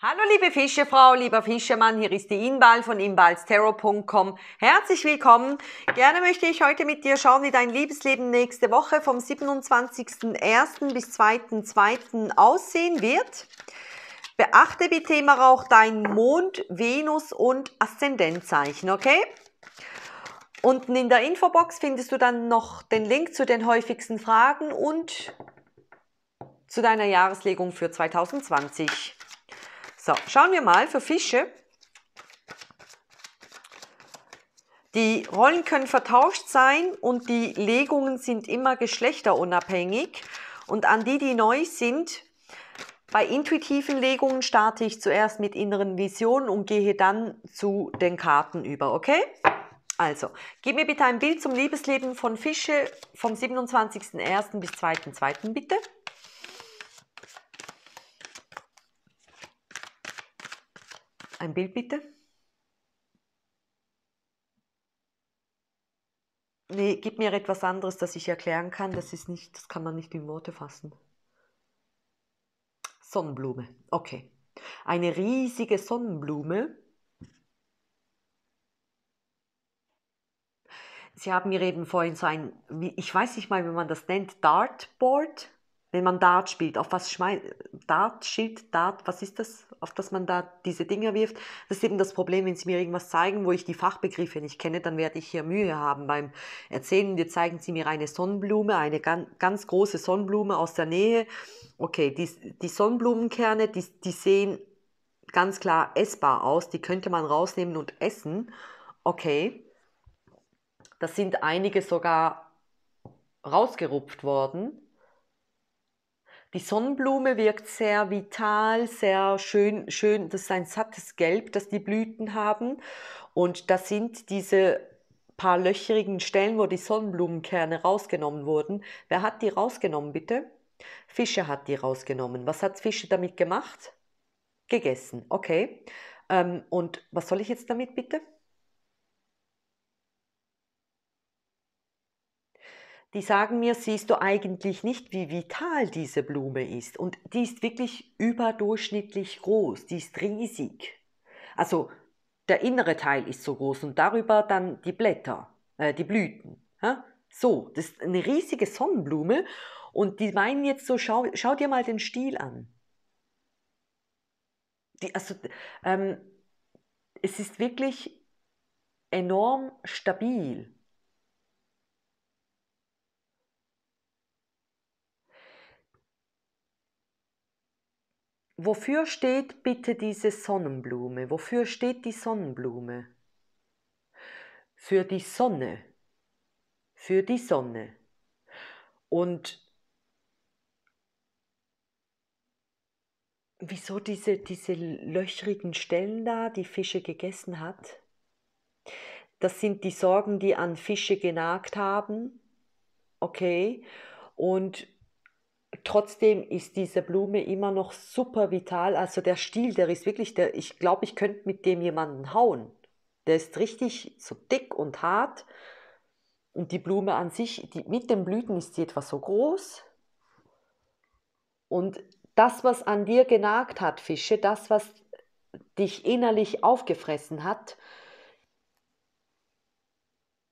Hallo liebe Fischefrau, lieber Fischermann, hier ist die Inbal von inbalsterro.com. Herzlich willkommen. Gerne möchte ich heute mit dir schauen, wie dein Liebesleben nächste Woche vom 27.01. bis 2.02. aussehen wird. Beachte bitte immer auch dein Mond, Venus und Aszendentzeichen, okay? Unten in der Infobox findest du dann noch den Link zu den häufigsten Fragen und zu deiner Jahreslegung für 2020. So, schauen wir mal für Fische. Die Rollen können vertauscht sein und die Legungen sind immer geschlechterunabhängig. Und an die, die neu sind, bei intuitiven Legungen starte ich zuerst mit inneren Visionen und gehe dann zu den Karten über, okay? Also, gib mir bitte ein Bild zum Liebesleben von Fische vom 27.01. bis 2.02. bitte. Ein Bild bitte. Nee, gib mir etwas anderes, das ich erklären kann. Das ist nicht, das kann man nicht in Worte fassen. Sonnenblume. Okay. Eine riesige Sonnenblume. Sie haben mir eben vorhin so ein, ich weiß nicht mal, wie man das nennt, Dartboard, wenn man Dart spielt. Auf was schmeißt, Dart, Schild, Dart, was ist das? auf das man da diese Dinger wirft. Das ist eben das Problem, wenn Sie mir irgendwas zeigen, wo ich die Fachbegriffe nicht kenne, dann werde ich hier Mühe haben beim Erzählen. Wir zeigen Sie mir eine Sonnenblume, eine ganz große Sonnenblume aus der Nähe. Okay, die, die Sonnenblumenkerne, die, die sehen ganz klar essbar aus, die könnte man rausnehmen und essen. Okay, das sind einige sogar rausgerupft worden die Sonnenblume wirkt sehr vital, sehr schön, schön. Das ist ein sattes Gelb, das die Blüten haben. Und das sind diese paar löcherigen Stellen, wo die Sonnenblumenkerne rausgenommen wurden. Wer hat die rausgenommen, bitte? Fische hat die rausgenommen. Was hat Fische damit gemacht? Gegessen. Okay. Ähm, und was soll ich jetzt damit, bitte? die sagen mir, siehst du eigentlich nicht, wie vital diese Blume ist. Und die ist wirklich überdurchschnittlich groß, die ist riesig. Also der innere Teil ist so groß und darüber dann die Blätter, äh, die Blüten. Ja? So, das ist eine riesige Sonnenblume und die meinen jetzt so, schau, schau dir mal den Stiel an. Die, also, ähm, es ist wirklich enorm stabil. Wofür steht bitte diese Sonnenblume? Wofür steht die Sonnenblume? Für die Sonne. Für die Sonne. Und wieso diese, diese löchrigen Stellen da, die Fische gegessen hat? Das sind die Sorgen, die an Fische genagt haben. Okay. Und trotzdem ist diese Blume immer noch super vital. Also der Stiel, der ist wirklich, der, ich glaube, ich könnte mit dem jemanden hauen. Der ist richtig so dick und hart. Und die Blume an sich, die, mit den Blüten ist sie etwa so groß. Und das, was an dir genagt hat, Fische, das, was dich innerlich aufgefressen hat,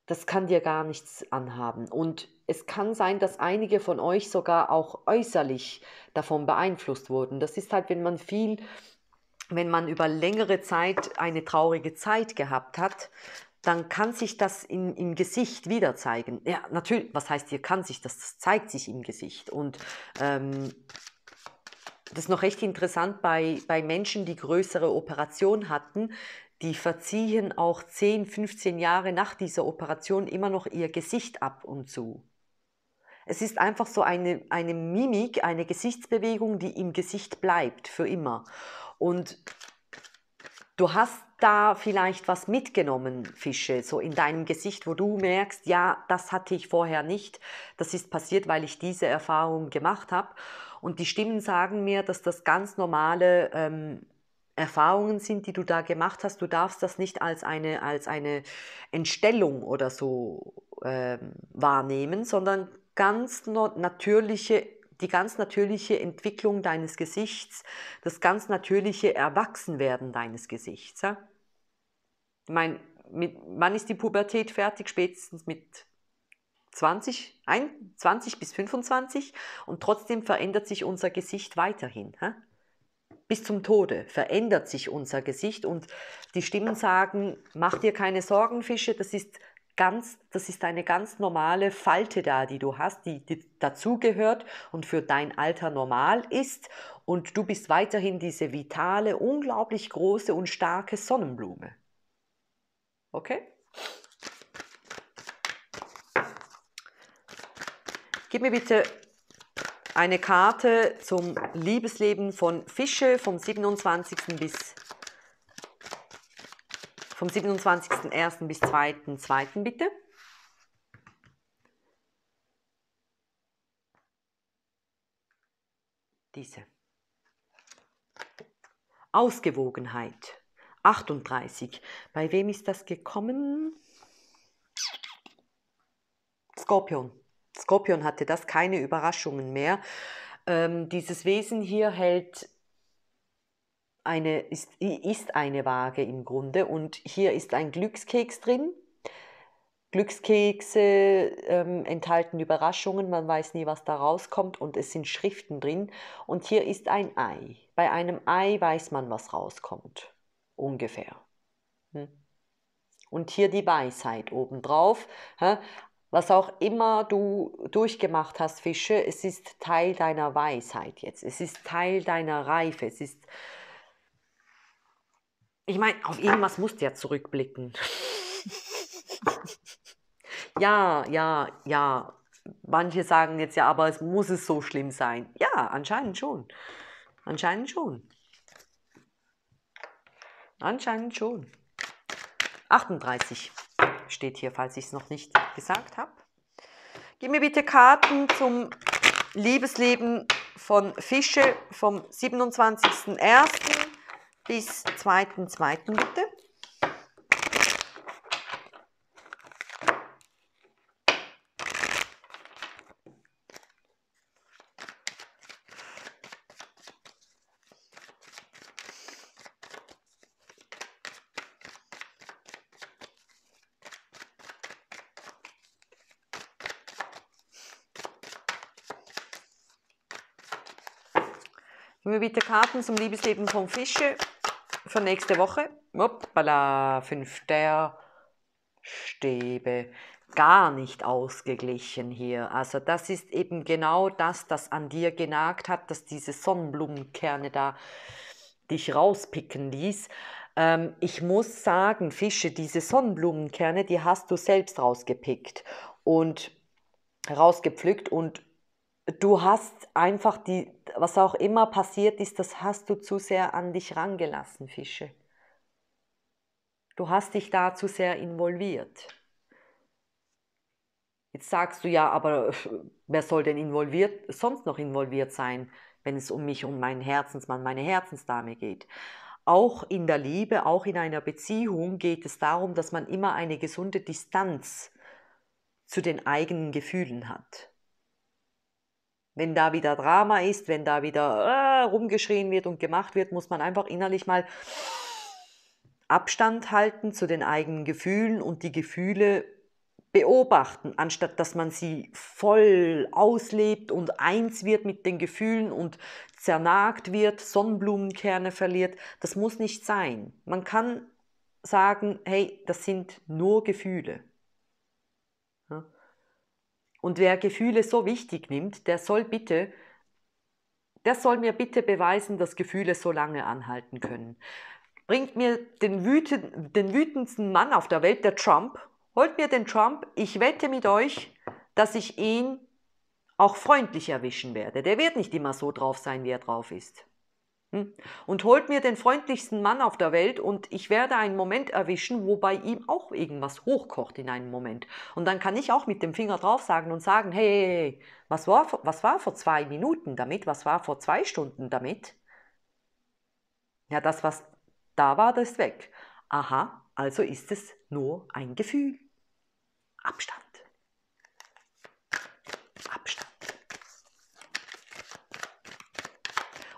das kann dir gar nichts anhaben. Und es kann sein, dass einige von euch sogar auch äußerlich davon beeinflusst wurden. Das ist halt, wenn man viel, wenn man über längere Zeit eine traurige Zeit gehabt hat, dann kann sich das in, im Gesicht wieder zeigen. Ja, natürlich, was heißt hier kann sich das? Das zeigt sich im Gesicht. Und ähm, das ist noch recht interessant bei, bei Menschen, die größere Operationen hatten, die verziehen auch 10, 15 Jahre nach dieser Operation immer noch ihr Gesicht ab und zu. Es ist einfach so eine, eine Mimik, eine Gesichtsbewegung, die im Gesicht bleibt für immer. Und du hast da vielleicht was mitgenommen, Fische, so in deinem Gesicht, wo du merkst, ja, das hatte ich vorher nicht. Das ist passiert, weil ich diese Erfahrung gemacht habe. Und die Stimmen sagen mir, dass das ganz normale ähm, Erfahrungen sind, die du da gemacht hast. Du darfst das nicht als eine, als eine Entstellung oder so ähm, wahrnehmen, sondern ganz natürliche, die ganz natürliche Entwicklung deines Gesichts, das ganz natürliche Erwachsenwerden deines Gesichts. Ja? Ich meine, mit, wann ist die Pubertät fertig? Spätestens mit 20, 20 bis 25 und trotzdem verändert sich unser Gesicht weiterhin. Hä? Bis zum Tode verändert sich unser Gesicht und die Stimmen sagen, mach dir keine Sorgen, Fische, das ist ganz, das ist eine ganz normale Falte da, die du hast, die, die dazugehört und für dein Alter normal ist. Und du bist weiterhin diese vitale, unglaublich große und starke Sonnenblume. Okay? Gib mir bitte eine Karte zum Liebesleben von Fische vom 27. bis vom 27.01. bis 2.02. bitte. Diese. Ausgewogenheit. 38. Bei wem ist das gekommen? Skorpion. Skorpion hatte das, keine Überraschungen mehr. Ähm, dieses Wesen hier hält eine, ist, ist eine Waage im Grunde und hier ist ein Glückskeks drin. Glückskekse ähm, enthalten Überraschungen, man weiß nie, was da rauskommt und es sind Schriften drin. Und hier ist ein Ei. Bei einem Ei weiß man, was rauskommt, ungefähr. Hm? Und hier die Weisheit obendrauf. Hä? Was auch immer du durchgemacht hast, Fische, es ist Teil deiner Weisheit jetzt. Es ist Teil deiner Reife. Es ist ich meine, auf irgendwas musst du ja zurückblicken. ja, ja, ja. Manche sagen jetzt ja, aber es muss es so schlimm sein. Ja, anscheinend schon. Anscheinend schon. Anscheinend schon. 38 steht hier, falls ich es noch nicht gesagt habe. Gib mir bitte Karten zum Liebesleben von Fische vom 27.01 bis 2.2. bitte. Gib mir bitte Karten zum Liebesleben von Fische für nächste Woche. Hoppala, fünf der Stäbe. Gar nicht ausgeglichen hier. Also das ist eben genau das, das an dir genagt hat, dass diese Sonnenblumenkerne da dich rauspicken ließ. Ähm, ich muss sagen, Fische, diese Sonnenblumenkerne, die hast du selbst rausgepickt und rausgepflückt und du hast einfach die, was auch immer passiert ist, das hast du zu sehr an dich rangelassen, Fische. Du hast dich da zu sehr involviert. Jetzt sagst du ja, aber äh, wer soll denn involviert, sonst noch involviert sein, wenn es um mich, um meinen Herzensmann, meine Herzensdame geht? Auch in der Liebe, auch in einer Beziehung geht es darum, dass man immer eine gesunde Distanz zu den eigenen Gefühlen hat. Wenn da wieder Drama ist, wenn da wieder äh, rumgeschrien wird und gemacht wird, muss man einfach innerlich mal Abstand halten zu den eigenen Gefühlen und die Gefühle beobachten, anstatt dass man sie voll auslebt und eins wird mit den Gefühlen und zernagt wird, Sonnenblumenkerne verliert. Das muss nicht sein. Man kann sagen, hey, das sind nur Gefühle. Und wer Gefühle so wichtig nimmt, der soll bitte, der soll mir bitte beweisen, dass Gefühle so lange anhalten können. Bringt mir den, wüten, den wütendsten Mann auf der Welt, der Trump, holt mir den Trump, ich wette mit euch, dass ich ihn auch freundlich erwischen werde. Der wird nicht immer so drauf sein, wie er drauf ist. Hm? Und holt mir den freundlichsten Mann auf der Welt und ich werde einen Moment erwischen, wo bei ihm auch irgendwas hochkocht in einem Moment. Und dann kann ich auch mit dem Finger drauf sagen und sagen, hey, was war, was war vor zwei Minuten damit? Was war vor zwei Stunden damit? Ja, das, was da war, das ist weg. Aha, also ist es nur ein Gefühl. Abstand. Abstand.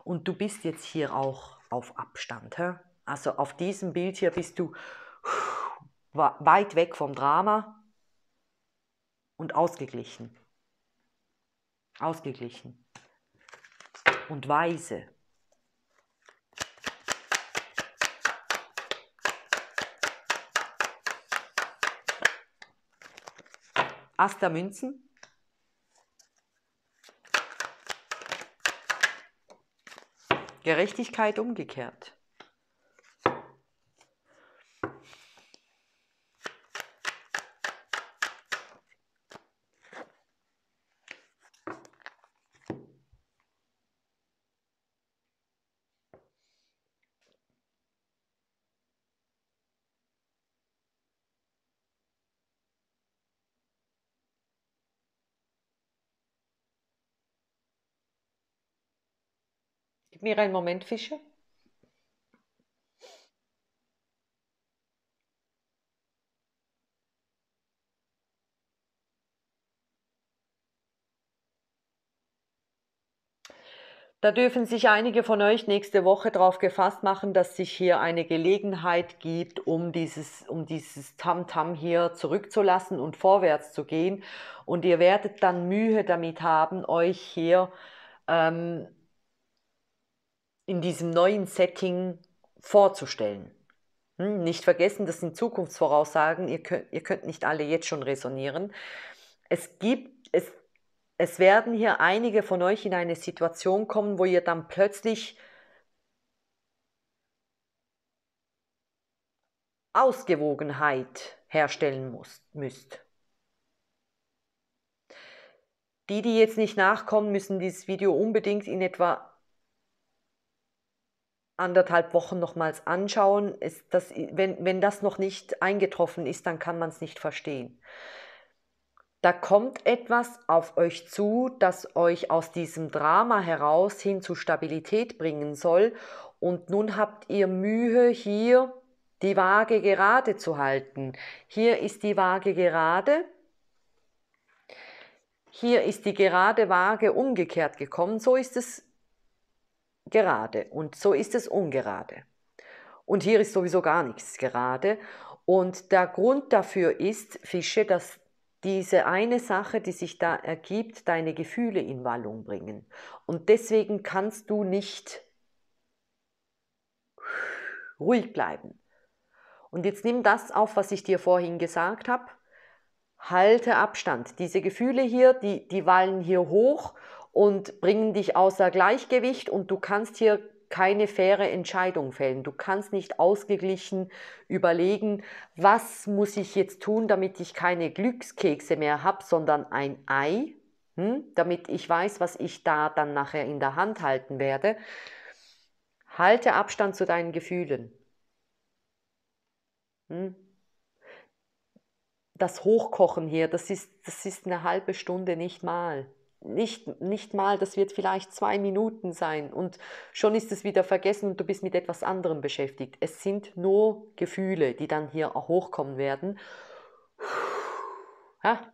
und du bist jetzt hier auch auf Abstand. He? Also auf diesem Bild hier bist du weit weg vom Drama und ausgeglichen. Ausgeglichen und weise. Aster Münzen, Gerechtigkeit umgekehrt. Gib mir einen Moment, Fische. Da dürfen sich einige von euch nächste Woche darauf gefasst machen, dass sich hier eine Gelegenheit gibt, um dieses um dieses Tamtam -Tam hier zurückzulassen und vorwärts zu gehen. Und ihr werdet dann Mühe damit haben, euch hier ähm, in diesem neuen Setting vorzustellen. Hm? Nicht vergessen, das sind Zukunftsvoraussagen, ihr könnt, ihr könnt nicht alle jetzt schon resonieren. Es gibt, es, es werden hier einige von euch in eine Situation kommen, wo ihr dann plötzlich Ausgewogenheit herstellen muss, müsst. Die, die jetzt nicht nachkommen, müssen dieses Video unbedingt in etwa anderthalb Wochen nochmals anschauen. Ist das, wenn, wenn das noch nicht eingetroffen ist, dann kann man es nicht verstehen. Da kommt etwas auf euch zu, das euch aus diesem Drama heraus hin zu Stabilität bringen soll. Und nun habt ihr Mühe, hier die Waage gerade zu halten. Hier ist die Waage gerade. Hier ist die gerade Waage umgekehrt gekommen. So ist es gerade und so ist es ungerade. Und hier ist sowieso gar nichts gerade. Und der Grund dafür ist, Fische, dass diese eine Sache, die sich da ergibt, deine Gefühle in Wallung bringen. Und deswegen kannst du nicht ruhig bleiben. Und jetzt nimm das auf, was ich dir vorhin gesagt habe. Halte Abstand. Diese Gefühle hier, die, die wallen hier hoch und bringen dich außer Gleichgewicht und du kannst hier keine faire Entscheidung fällen. Du kannst nicht ausgeglichen überlegen, was muss ich jetzt tun, damit ich keine Glückskekse mehr habe, sondern ein Ei, hm? damit ich weiß, was ich da dann nachher in der Hand halten werde. Halte Abstand zu deinen Gefühlen. Hm? Das Hochkochen hier, das ist, das ist eine halbe Stunde nicht mal nicht, nicht mal, das wird vielleicht zwei Minuten sein und schon ist es wieder vergessen und du bist mit etwas anderem beschäftigt. Es sind nur Gefühle, die dann hier auch hochkommen werden. Ja,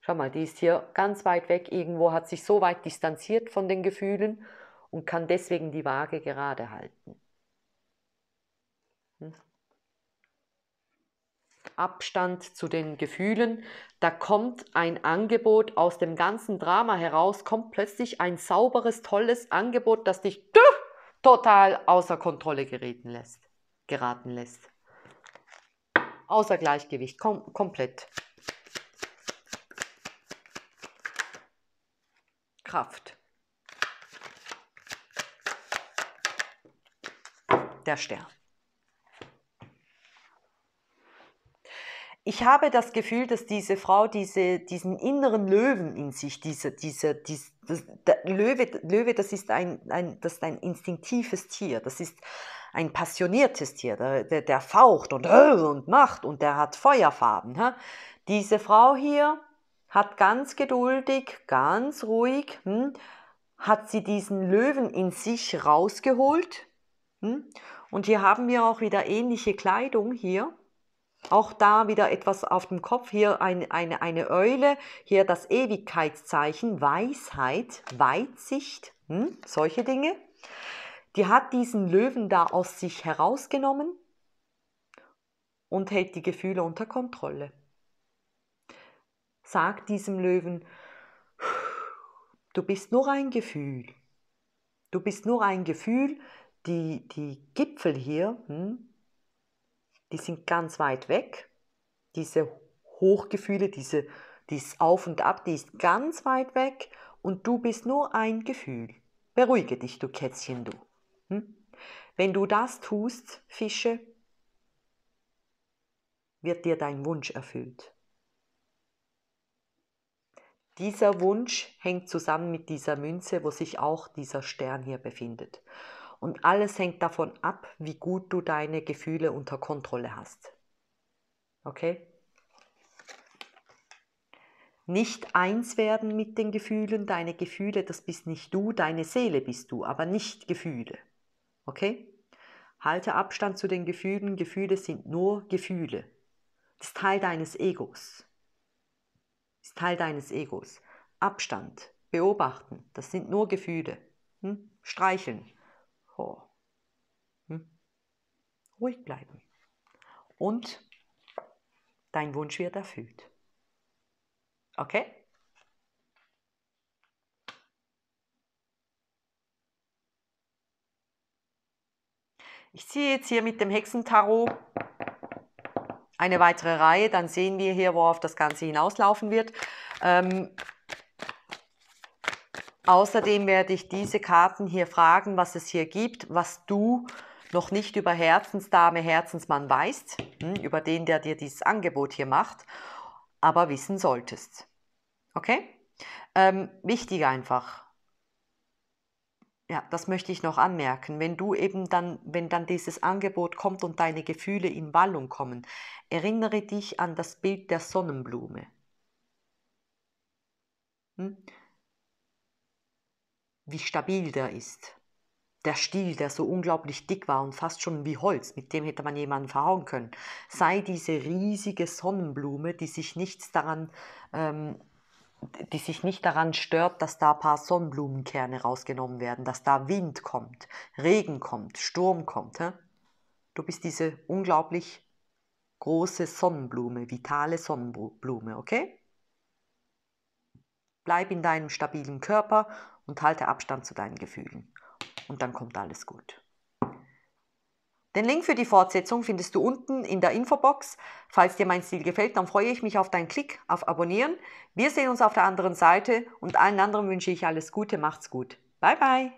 schau mal, die ist hier ganz weit weg, irgendwo hat sich so weit distanziert von den Gefühlen und kann deswegen die Waage gerade halten. Hm? Abstand zu den Gefühlen. Da kommt ein Angebot aus dem ganzen Drama heraus, kommt plötzlich ein sauberes, tolles Angebot, das dich total außer Kontrolle geraten lässt. Geraten lässt. Außer Gleichgewicht, kom komplett. Kraft. Der Stern. ich habe das Gefühl, dass diese Frau diese, diesen inneren Löwen in sich, diese, diese, diese das, Löwe, Löwe, das ist ein, ein, das ist ein instinktives Tier, das ist ein passioniertes Tier, der, der, der faucht und, äh, und macht und der hat Feuerfarben. Ha? Diese Frau hier hat ganz geduldig, ganz ruhig, hm, hat sie diesen Löwen in sich rausgeholt. Hm? Und hier haben wir auch wieder ähnliche Kleidung hier. Auch da wieder etwas auf dem Kopf. Hier ein, eine, eine Eule, hier das Ewigkeitszeichen, Weisheit, Weitsicht, hm? solche Dinge. Die hat diesen Löwen da aus sich herausgenommen und hält die Gefühle unter Kontrolle. Sagt diesem Löwen, du bist nur ein Gefühl. Du bist nur ein Gefühl, die, die Gipfel hier, hm? die sind ganz weit weg. Diese Hochgefühle, diese, dieses Auf und Ab, die ist ganz weit weg und du bist nur ein Gefühl. Beruhige dich, du Kätzchen, du. Hm? Wenn du das tust, Fische, wird dir dein Wunsch erfüllt. Dieser Wunsch hängt zusammen mit dieser Münze, wo sich auch dieser Stern hier befindet. Und alles hängt davon ab, wie gut du deine Gefühle unter Kontrolle hast. Okay? Nicht eins werden mit den Gefühlen, deine Gefühle, das bist nicht du, deine Seele bist du, aber nicht Gefühle. Okay? Halte Abstand zu den Gefühlen, Gefühle sind nur Gefühle. Das ist Teil deines Egos. Das ist Teil deines Egos. Abstand, beobachten, das sind nur Gefühle. Hm? Streicheln, Oh. Hm? Ruhig bleiben. Und dein Wunsch wird erfüllt. Okay? Ich ziehe jetzt hier mit dem Hexentarot eine weitere Reihe, dann sehen wir hier, worauf das Ganze hinauslaufen wird. Ähm, Außerdem werde ich diese Karten hier fragen, was es hier gibt, was du noch nicht über Herzensdame, Herzensmann weißt, hm, über den, der dir dieses Angebot hier macht, aber wissen solltest. Okay? Ähm, wichtig einfach. Ja, das möchte ich noch anmerken. Wenn du eben dann, wenn dann dieses Angebot kommt und deine Gefühle in Wallung kommen, erinnere dich an das Bild der Sonnenblume. Hm? wie stabil der ist. Der Stiel, der so unglaublich dick war und fast schon wie Holz, mit dem hätte man jemanden verhauen können, sei diese riesige Sonnenblume, die sich nichts daran, ähm, die sich nicht daran stört, dass da ein paar Sonnenblumenkerne rausgenommen werden, dass da Wind kommt, Regen kommt, Sturm kommt. Hä? Du bist diese unglaublich große Sonnenblume, vitale Sonnenblume, okay? Bleib in deinem stabilen Körper und halte Abstand zu deinen Gefühlen. Und dann kommt alles gut. Den Link für die Fortsetzung findest du unten in der Infobox. Falls dir mein Stil gefällt, dann freue ich mich auf deinen Klick auf Abonnieren. Wir sehen uns auf der anderen Seite und allen anderen wünsche ich alles Gute, macht's gut. Bye bye.